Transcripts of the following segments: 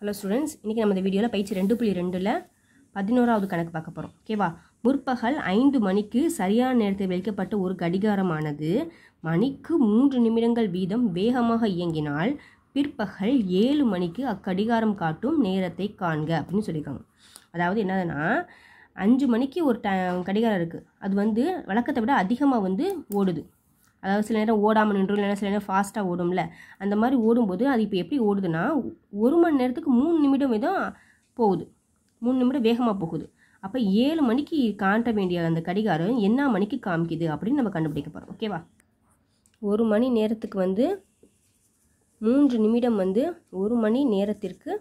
hello students இன்றைக்கி நம்ம இந்த வீடியோவில் பயிற்சி ரெண்டு புள்ளி ரெண்டில் பதினோராவது கணக்கு பார்க்க போகிறோம் ஓகேவா முற்பகல் ஐந்து மணிக்கு சரியான நேரத்தில் வைக்கப்பட்ட ஒரு கடிகாரமானது மணிக்கு மூன்று நிமிடங்கள் வீதம் வேகமாக இயங்கினால் பிற்பகல் ஏழு மணிக்கு அக்கடிகாரம் காட்டும் நேரத்தை காண்க அப்படின்னு சொல்லியிருக்காங்க அதாவது என்னதுன்னா அஞ்சு மணிக்கு ஒரு ட கடிகாரம் இருக்குது அது வந்து வழக்கத்தை விட அதிகமாக வந்து ஓடுது அதாவது சில நேரம் ஓடாமல் நின்றும் இல்லைனா சில நேரம் ஃபாஸ்ட்டாக ஓடும்ல அந்த மாதிரி ஓடும்போது அது இப்போ எப்படி ஓடுதுன்னா ஒரு மணி நேரத்துக்கு மூணு நிமிடம் விதம் போகுது மூணு நிமிடம் வேகமாக போகுது அப்போ ஏழு மணிக்கு காட்ட வேண்டிய அந்த கடிகாரம் என்ன மணிக்கு காமிக்குது அப்படின்னு நம்ம கண்டுபிடிக்க போகிறோம் ஓகேவா ஒரு மணி நேரத்துக்கு வந்து மூன்று நிமிடம் வந்து ஒரு மணி நேரத்திற்கு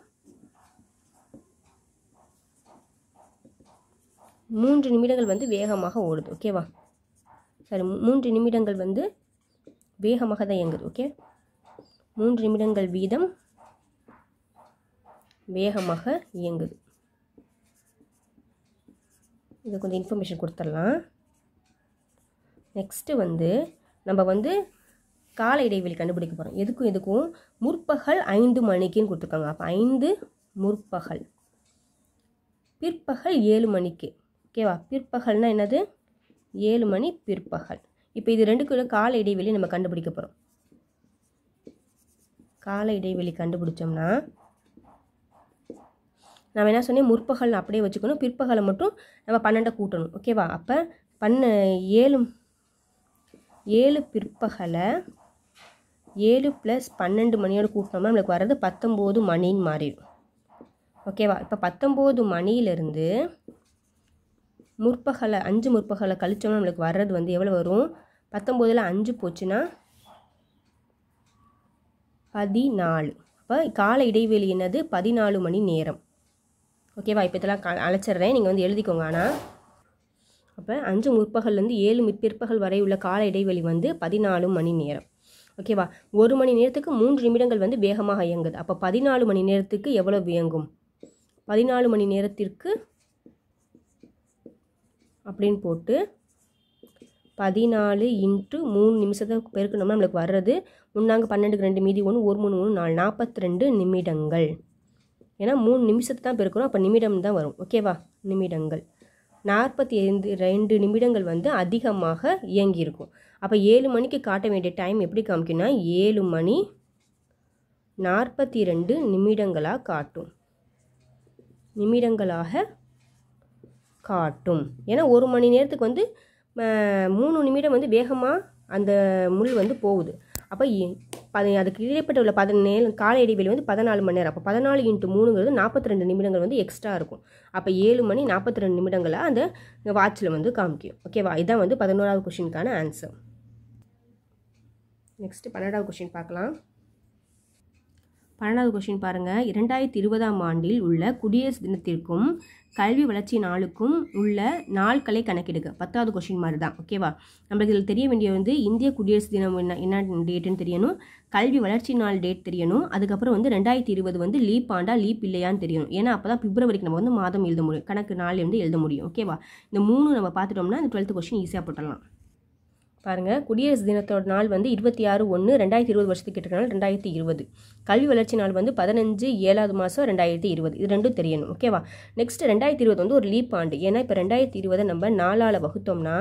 மூன்று நிமிடங்கள் வந்து வேகமாக ஓடுது ஓகேவா சாரி மூன்று நிமிடங்கள் வந்து வேகமாக தான் இயங்குது ஓகே மூன்று நிமிடங்கள் வீதம் வேகமாக இயங்குது இது கொஞ்சம் இன்ஃபர்மேஷன் கொடுத்துடலாம் நெக்ஸ்ட்டு வந்து நம்ம வந்து கால இடைவெளி கண்டுபிடிக்க போகிறோம் எதுக்கும் எதுக்கும் முற்பகல் ஐந்து மணிக்குன்னு கொடுத்துருக்காங்க அப்போ ஐந்து முற்பகல் பிற்பகல் ஏழு மணிக்கு ஓகேவா பிற்பகல்னால் என்னது ஏழு மணி பிற்பகல் இப்போ இது ரெண்டுக்குள்ள கால இடைவெளி நம்ம கண்டுபிடிக்க போகிறோம் கால இடைவெளி கண்டுபிடிச்சோம்னா நம்ம என்ன சொன்னேன் முற்பகல் அப்படியே வச்சுக்கணும் பிற்பகலை மட்டும் நம்ம பன்னெண்டை கூட்டணும் ஓகேவா அப்போ பண்ண ஏழு ஏழு பிற்பகலை ஏழு ப்ளஸ் பன்னெண்டு மணியோடு கூட்டினோம்னா நம்மளுக்கு வர்றது பத்தொம்போது மணின்னு மாறிடும் ஓகேவா இப்போ பத்தொம்போது மணியிலேருந்து முற்பகலை அஞ்சு முற்பகலை கழித்தோம்னா நம்மளுக்கு வர்றது வந்து எவ்வளோ வரும் பத்தொம்போதில் அஞ்சு போச்சுன்னா பதினாலு அப்போ கால இடைவெளி என்னது பதினாலு மணி நேரம் ஓகேவா இப்போ இதெல்லாம் அழைச்சிட்றேன் நீங்கள் வந்து எழுதிக்கோங்க ஆனால் அப்போ அஞ்சு முற்பகல்லேருந்து ஏழு பிற்பகல் வரை உள்ள கால இடைவெளி வந்து பதினாலு மணி நேரம் ஓகேவா ஒரு மணி நேரத்துக்கு மூன்று நிமிடங்கள் வந்து வேகமாக இயங்குது அப்போ பதினாலு மணி நேரத்துக்கு எவ்வளோ இயங்கும் பதினாலு மணி நேரத்திற்கு அப்படின்னு போட்டு பதினாலு இன்ட்டு மூணு நிமிஷத்தை பெருக்கணும்னா நம்மளுக்கு வர்றது முன்னாங்க பன்னெண்டுக்கு ரெண்டு மீதி ஒன்று ஒரு மூணு மூணு நாலு நாற்பத்தி ரெண்டு நிமிடங்கள் ஏன்னா மூணு நிமிஷத்தை தான் பெருக்கணும் அப்போ நிமிடம் தான் வரும் ஓகேவா நிமிடங்கள் நாற்பத்தி ஐந்து ரெண்டு நிமிடங்கள் வந்து அதிகமாக இயங்கியிருக்கும் அப்போ ஏழு மணிக்கு காட்ட வேண்டிய டைம் எப்படி காமிக்கும்னா ஏழு மணி நாற்பத்தி ரெண்டு நிமிடங்களாக காட்டும் நிமிடங்களாக காட்டும் ஏன்னா ஒரு மணி நேரத்துக்கு வந்து மூணு நிமிடம் வந்து வேகமாக அந்த முள் வந்து போகுது அப்போ பதி அதுக்கு இடைப்பட்ட உள்ள பதினேழு கால இடைவெளி வந்து பதினாலு மணி நேரம் அப்போ பதினாலு இன்ட்டு மூணுங்கிறது நாற்பத்தி ரெண்டு நிமிடங்கள் வந்து எக்ஸ்ட்ரா இருக்கும் அப்போ ஏழு மணி நாற்பத்தி ரெண்டு நிமிடங்களாக அந்த வாட்சில் வந்து காமிக்கும் ஓகேவா இதுதான் வந்து பதினோராவது கொஷினுக்கான ஆன்சர் நெக்ஸ்ட்டு பன்னெண்டாவது கொஷின் பார்க்கலாம் பன்னெண்டாவது கொஷின் பாருங்கள் இரண்டாயிரத்தி இருபதாம் ஆண்டில் உள்ள குடியரசு தினத்திற்கும் கல்வி வளர்ச்சி நாளுக்கும் உள்ள நாட்களை கணக்கெடுக்க பத்தாவது கொஷின் மாதிரி தான் ஓகேவா நம்மளுக்கு இதில் தெரிய வேண்டிய வந்து இந்திய குடியரசு தினம் என்ன என்ன டேட்டுன்னு தெரியணும் கல்வி வளர்ச்சி நாள் டேட் தெரியணும் அதுக்கப்புறம் வந்து ரெண்டாயிரத்தி இருபது வந்து லீப் ஆண்டா லீப் இல்லையான்னு தெரியணும் ஏன்னா அப்போ தான் பிப்ரவரிக்கு நம்ம வந்து மாதம் எழுத முடியும் கணக்கு நாள் வந்து எழுத முடியும் ஓகேவா இந்த மூணு நம்ம பார்த்துட்டோம்னா இந்த டுவெல்த் கொஷின் ஈஸியாக போட்டலாம் பாருங்கள் குடியரசு தினத்தோட நாள் வந்து இருபத்தி ஆறு ஒன்று ரெண்டாயிரத்தி இருபது வருஷத்துக்கு கிட்ட நாள் ரெண்டாயிரத்தி இருபது கல்வி வளர்ச்சி நாள் வந்து பதினஞ்சு ஏழாவது மாதம் ரெண்டாயிரத்தி இருபது இது ரெண்டும் தெரியணும் ஓகேவா நெக்ஸ்ட் ரெண்டாயிரத்தி இருபது வந்து ஒரு லீப் ஆண்டு ஏன்னா இப்போ ரெண்டாயிரத்தி இருபதை நம்ம நாலால் வகுத்தோம்னா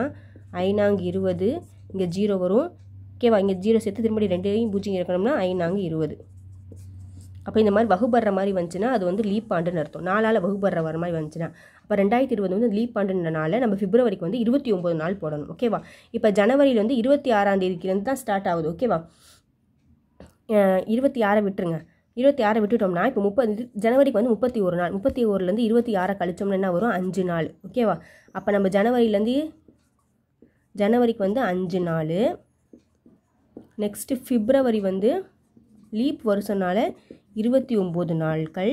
ஐநாங்கு இருபது இங்கே ஜீரோ வரும் ஓகேவா இங்கே ஜீரோ சேர்த்து திரும்பி ரெண்டையும் பூஜ்ஜியம் இருக்கணும்னா ஐநாங்கு இருபது அப்போ இந்த மாதிரி வகுபடுற மாதிரி வந்துச்சுன்னா அது வந்து லீப் ஆண்டுன்னு அர்த்தம் நாளால் வகுபடுற வர மாதிரி வந்துச்சுன்னா அப்போ ரெண்டாயிரத்தி இருபது வந்து லீப் ஆண்டுன்றனால நம்ம பிப்ரவரிக்கு வந்து இருபத்தி ஒம்பது நாள் போடணும் ஓகேவா இப்போ ஜனவரியில் வந்து இருபத்தி ஆறாம் தேதிக்குலேருந்து தான் ஸ்டார்ட் ஆகுது ஓகேவா இருபத்தி ஆறை விட்டுருங்க இருபத்தி ஆறை விட்டுட்டோம்னா இப்போ முப்பது ஜனவரிக்கு வந்து முப்பத்தி ஒரு நாள் முப்பத்தி ஓருலேருந்து இருபத்தி ஆறை கழிச்சோம்னா என்ன வரும் அஞ்சு நாள் ஓகேவா அப்போ நம்ம ஜனவரிலேருந்து ஜனவரிக்கு வந்து அஞ்சு நாள் நெக்ஸ்ட்டு ஃபிப்ரவரி வந்து லீப் வருஷனால இருபத்தி ஒம்பது நாட்கள்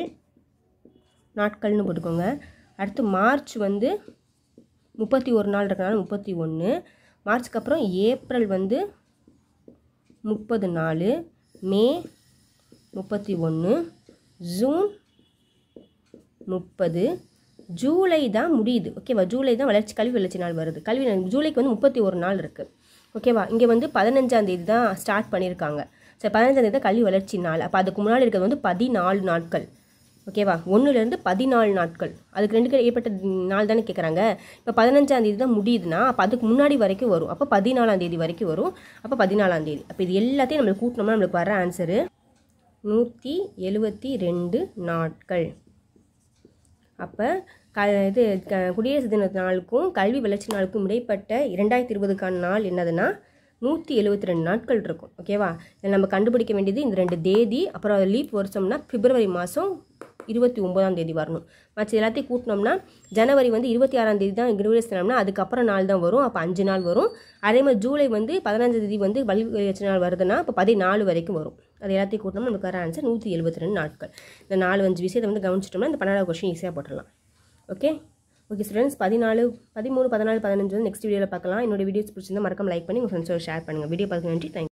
நாட்கள்னு போட்டுக்கோங்க அடுத்து மார்ச் வந்து முப்பத்தி ஒரு நாள் இருக்கிறனால முப்பத்தி ஒன்று மார்ச்சுக்கு அப்புறம் ஏப்ரல் வந்து முப்பது நாலு மே முப்பத்தி ஒன்று ஜூன் முப்பது ஜூலை தான் முடியுது ஓகேவா ஜூலை தான் வளர்ச்சி கல்வி வளர்ச்சி நாள் வருது கல்வி ஜூலைக்கு வந்து முப்பத்தி ஒரு நாள் இருக்குது ஓகேவா இங்கே வந்து பதினஞ்சாந்தேதி தான் ஸ்டார்ட் பண்ணியிருக்காங்க ஸோ பதினஞ்சாந்தேதி தான் கல்வி வளர்ச்சி நாள் அப்போ அதுக்கு முன்னாடி இருக்கிறது வந்து பதினாலு நாட்கள் ஓகேவா ஒன்றுலேருந்து பதினாலு நாட்கள் அதுக்கு ரெண்டுக்கு ஏற்பட்ட நாள் தானே கேட்குறாங்க இப்போ பதினஞ்சாந்தேதி தான் முடியுதுன்னா அப்போ அதுக்கு முன்னாடி வரைக்கும் வரும் அப்போ பதினாலாந்தேதி வரைக்கும் வரும் அப்போ பதினாலாந்தேதி அப்போ இது எல்லாத்தையும் நம்மளுக்கு கூட்டினோம்னா நம்மளுக்கு வர ஆன்சரு நூற்றி எழுபத்தி ரெண்டு நாட்கள் அப்போ க இது குடியரசு தின நாளுக்கும் கல்வி வளர்ச்சி நாளுக்கும் இடைப்பட்ட இரண்டாயிரத்தி இருபதுக்கான நாள் என்னதுன்னா நூற்றி எழுபத்தி ரெண்டு நாட்கள் இருக்கும் ஓகேவா இதில் நம்ம கண்டுபிடிக்க வேண்டியது இந்த ரெண்டு தேதி அப்புறம் லீப் வருஷம்னா பிப்ரவரி மாதம் இருபத்தி ஒம்பதாம் தேதி வரணும் மற்ற எல்லாத்தையும் கூட்டினோம்னா ஜனவரி வந்து இருபத்தி ஆறாம் தேதி தான் கிரகணம்னா அதுக்கப்புறம் நாள் தான் வரும் அப்போ அஞ்சு நாள் வரும் அதே மாதிரி ஜூலை வந்து பதினஞ்சாம் தேதி வந்து வலிவச்சு நாள் வருதுன்னா இப்போ பதினாலு வரைக்கும் வரும் அது எல்லாத்தையும் கூட்டினோம் நமக்கு வர ஆன்சர் நூற்றி எழுபத்தி ரெண்டு நாட்கள் இந்த நாலு அஞ்சு விஷயத்தை வந்து கவனிச்சிட்டோம்னா இந்த பன்னெண்டாவது கொஸ்டின் ஈஸியாக போட்டுடலாம் ஓகே ஓகே ஸ்டூடெண்ட்ஸ் பதினாலு பதிமூணு பதினாலு பதினஞ்சு வந்து நெக்ஸ்ட் வீடியோவில் பார்க்கலாம் என்னோட வீடியோஸ் பிடிச்சிருந்தா மறக்காம லைக் பண்ணி உங்கள் ஃப்ரெண்ட்ஸோட ஷேர் பண்ணுங்கள் வீடியோ பார்க்க நன்றி தேங்க்யூ